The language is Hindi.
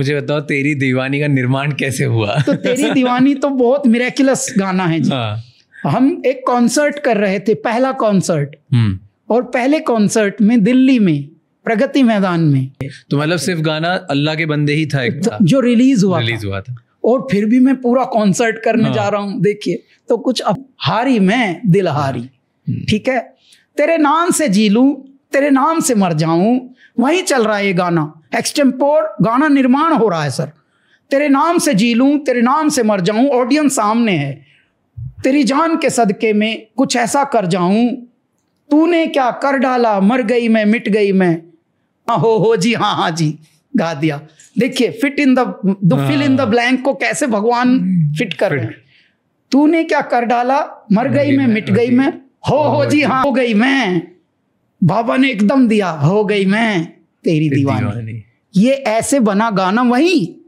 मुझे बताओ तेरी दीवानी का निर्माण कैसे हुआ तो तेरी दीवानी तो बहुत मेरेकुलस गाना है जी हाँ। हम एक कॉन्सर्ट कर रहे थे पहला कॉन्सर्ट हम्म। और पहले कॉन्सर्ट में दिल्ली में प्रगति मैदान में तो मतलब सिर्फ गाना अल्लाह के बंदे ही था एक तो था। जो रिलीज हुआ रिलीज हुआ था और फिर भी मैं पूरा कॉन्सर्ट करने हाँ। जा रहा हूँ देखिए तो कुछ अब हारी मैं दिल हारी हाँ। ठीक है तेरे नाम से जी लू तेरे नाम से मर जाऊं वही चल रहा है ये गाना एक्सटेम्पोर गाना निर्माण हो रहा है सर तेरे नाम से जी लूं तेरे नाम से मर जाऊं ऑडियंस सामने है तेरी जान के सदके में कुछ ऐसा कर जाऊं तूने क्या कर डाला मर गई मैं मिट गई मैं हाँ, हो हो जी हाँ हाँ जी गा दिया देखिए fit in the fill in the blank को कैसे भगवान फिट hmm, कर रहे तूने क्या कर डाला मर गई मैं मिट गई मैं हो हो जी हाँ हो गई मैं बाबा ने एकदम दिया हो गई मैं तेरी दीवानी ये ऐसे बना गाना वही